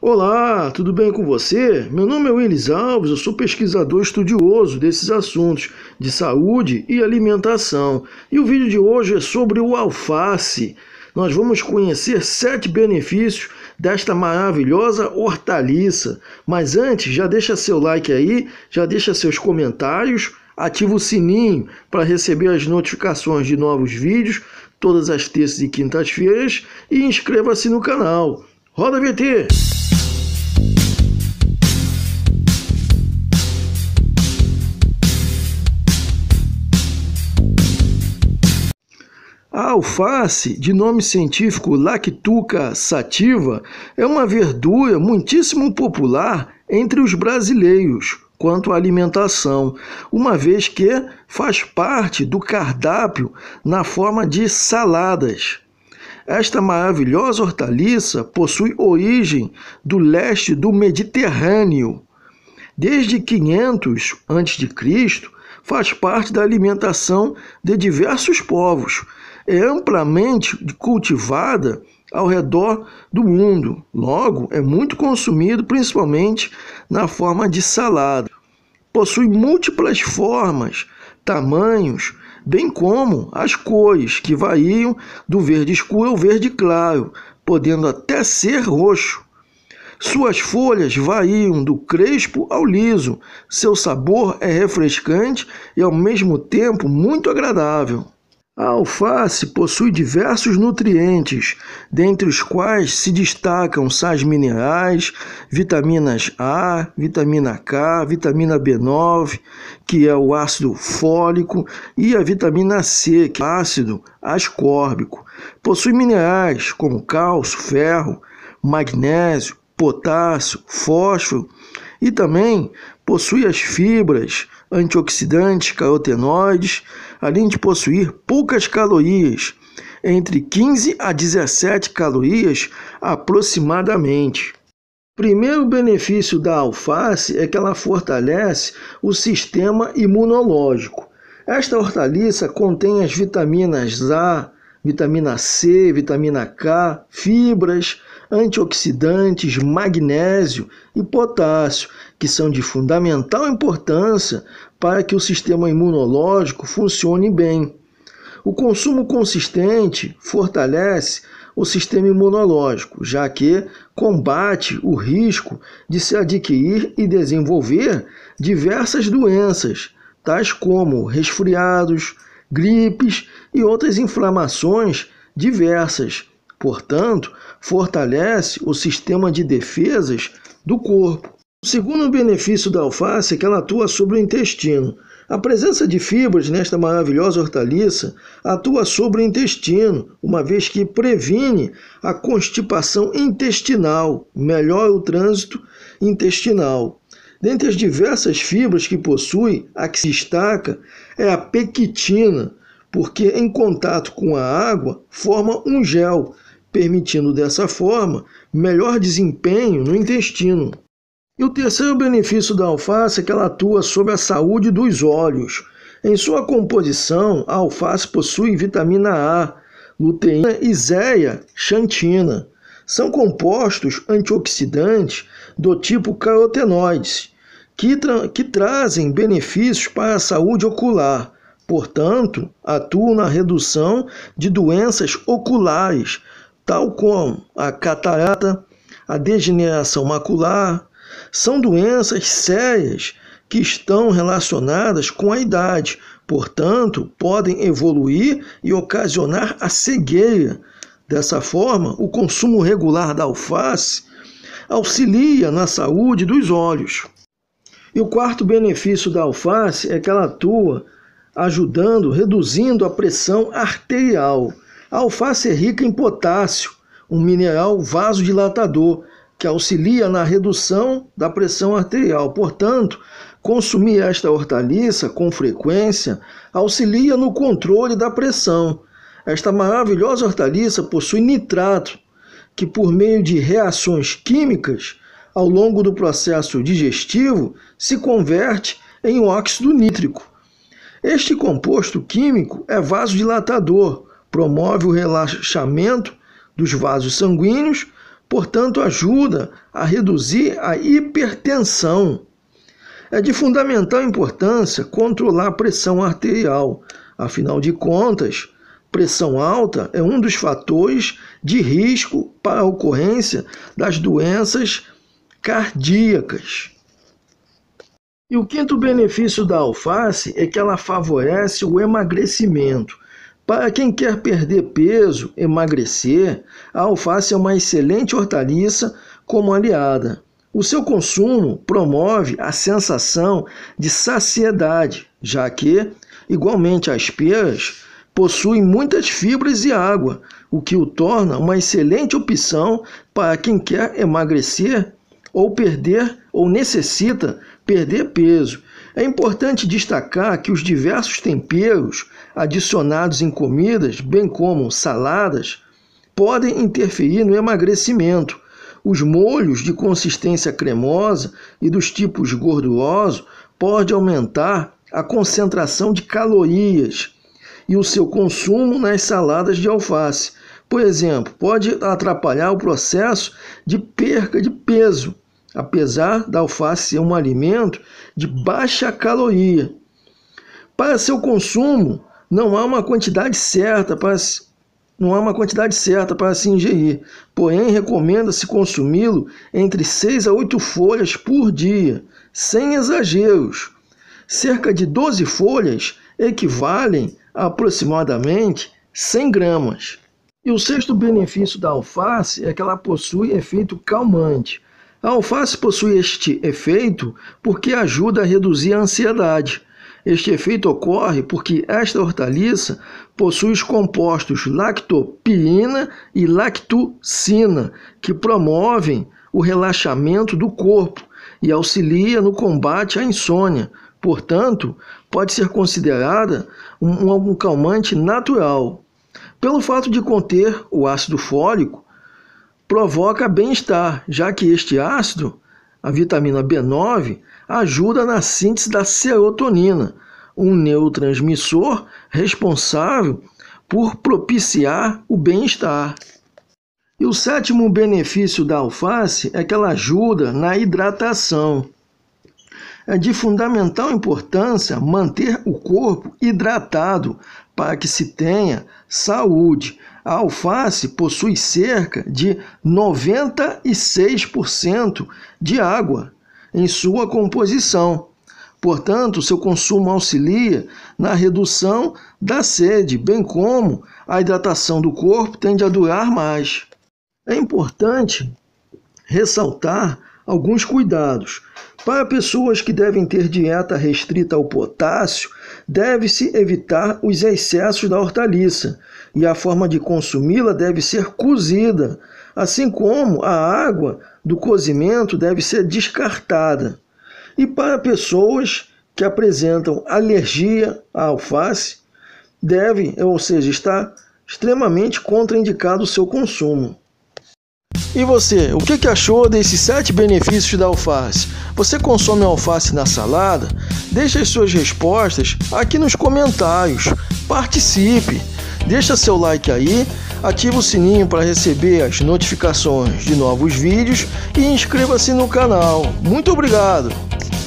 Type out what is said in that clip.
Olá, tudo bem com você? Meu nome é Willis Alves, eu sou pesquisador estudioso desses assuntos de saúde e alimentação. E o vídeo de hoje é sobre o alface. Nós vamos conhecer sete benefícios desta maravilhosa hortaliça. Mas antes, já deixa seu like aí, já deixa seus comentários, ativa o sininho para receber as notificações de novos vídeos todas as terças e quintas-feiras e inscreva-se no canal. Roda VT! alface, de nome científico Lactuca sativa, é uma verdura muitíssimo popular entre os brasileiros quanto à alimentação, uma vez que faz parte do cardápio na forma de saladas. Esta maravilhosa hortaliça possui origem do leste do Mediterrâneo. Desde 500 a.C., faz parte da alimentação de diversos povos, é amplamente cultivada ao redor do mundo. Logo, é muito consumido principalmente na forma de salada. Possui múltiplas formas, tamanhos, bem como as cores, que variam do verde escuro ao verde claro, podendo até ser roxo. Suas folhas variam do crespo ao liso. Seu sabor é refrescante e ao mesmo tempo muito agradável. A alface possui diversos nutrientes, dentre os quais se destacam sais minerais, vitaminas A, vitamina K, vitamina B9, que é o ácido fólico, e a vitamina C, que é o ácido ascórbico. Possui minerais como cálcio, ferro, magnésio, potássio, fósforo e também possui as fibras, antioxidantes, carotenoides além de possuir poucas calorias, entre 15 a 17 calorias aproximadamente. Primeiro benefício da alface é que ela fortalece o sistema imunológico. Esta hortaliça contém as vitaminas A, vitamina C, vitamina K, fibras, antioxidantes, magnésio e potássio, que são de fundamental importância para que o sistema imunológico funcione bem. O consumo consistente fortalece o sistema imunológico, já que combate o risco de se adquirir e desenvolver diversas doenças, tais como resfriados, gripes e outras inflamações diversas. Portanto, fortalece o sistema de defesas do corpo. O segundo benefício da alface é que ela atua sobre o intestino. A presença de fibras nesta maravilhosa hortaliça atua sobre o intestino, uma vez que previne a constipação intestinal, melhora o trânsito intestinal. Dentre as diversas fibras que possui, a que se destaca é a pectina, porque em contato com a água forma um gel, permitindo dessa forma melhor desempenho no intestino. E o terceiro benefício da alface é que ela atua sobre a saúde dos olhos. Em sua composição, a alface possui vitamina A, luteína e zeia, xantina. São compostos antioxidantes do tipo carotenoides, que, tra que trazem benefícios para a saúde ocular. Portanto, atuam na redução de doenças oculares, tal como a catarata, a degeneração macular. São doenças sérias que estão relacionadas com a idade, portanto, podem evoluir e ocasionar a cegueira. Dessa forma, o consumo regular da alface auxilia na saúde dos olhos. E o quarto benefício da alface é que ela atua ajudando, reduzindo a pressão arterial. A alface é rica em potássio, um mineral vasodilatador que auxilia na redução da pressão arterial. Portanto, consumir esta hortaliça com frequência auxilia no controle da pressão. Esta maravilhosa hortaliça possui nitrato, que, por meio de reações químicas, ao longo do processo digestivo, se converte em óxido nítrico. Este composto químico é vasodilatador, promove o relaxamento dos vasos sanguíneos, portanto, ajuda a reduzir a hipertensão. É de fundamental importância controlar a pressão arterial, afinal de contas, pressão alta é um dos fatores de risco para a ocorrência das doenças cardíacas. E o quinto benefício da alface é que ela favorece o emagrecimento. Para quem quer perder peso, emagrecer, a alface é uma excelente hortaliça como aliada. O seu consumo promove a sensação de saciedade, já que, igualmente às peras, possui muitas fibras e água, o que o torna uma excelente opção para quem quer emagrecer ou perder ou necessita perder peso. É importante destacar que os diversos temperos adicionados em comidas, bem como saladas, podem interferir no emagrecimento. Os molhos de consistência cremosa e dos tipos gordurosos podem aumentar a concentração de calorias e o seu consumo nas saladas de alface. Por exemplo, pode atrapalhar o processo de perca de peso, apesar da alface ser um alimento de baixa caloria. Para seu consumo, não há uma quantidade certa para não há uma quantidade certa para se ingerir, porém recomenda-se consumi-lo entre 6 a 8 folhas por dia, sem exageros. Cerca de 12 folhas equivalem aproximadamente 100 gramas. E o sexto benefício da alface é que ela possui efeito calmante. A alface possui este efeito porque ajuda a reduzir a ansiedade. Este efeito ocorre porque esta hortaliça possui os compostos lactopina e lactucina, que promovem o relaxamento do corpo e auxilia no combate à insônia, portanto, pode ser considerada um, um calmante natural. Pelo fato de conter o ácido fólico, provoca bem-estar, já que este ácido, a vitamina B9, ajuda na síntese da serotonina, um neurotransmissor responsável por propiciar o bem-estar. E o sétimo benefício da alface é que ela ajuda na hidratação. É de fundamental importância manter o corpo hidratado para que se tenha saúde. A alface possui cerca de 96% de água em sua composição. Portanto, seu consumo auxilia na redução da sede, bem como a hidratação do corpo tende a durar mais. É importante ressaltar alguns cuidados. Para pessoas que devem ter dieta restrita ao potássio, deve-se evitar os excessos da hortaliça e a forma de consumi-la deve ser cozida, assim como a água do cozimento deve ser descartada. E para pessoas que apresentam alergia à alface, deve, ou seja, está extremamente contraindicado o seu consumo. E você, o que, achou desses sete benefícios da alface? Você consome alface na salada? Deixe as suas respostas aqui nos comentários. Participe! Deixa seu like aí, ativa o sininho para receber as notificações de novos vídeos e inscreva-se no canal. Muito obrigado!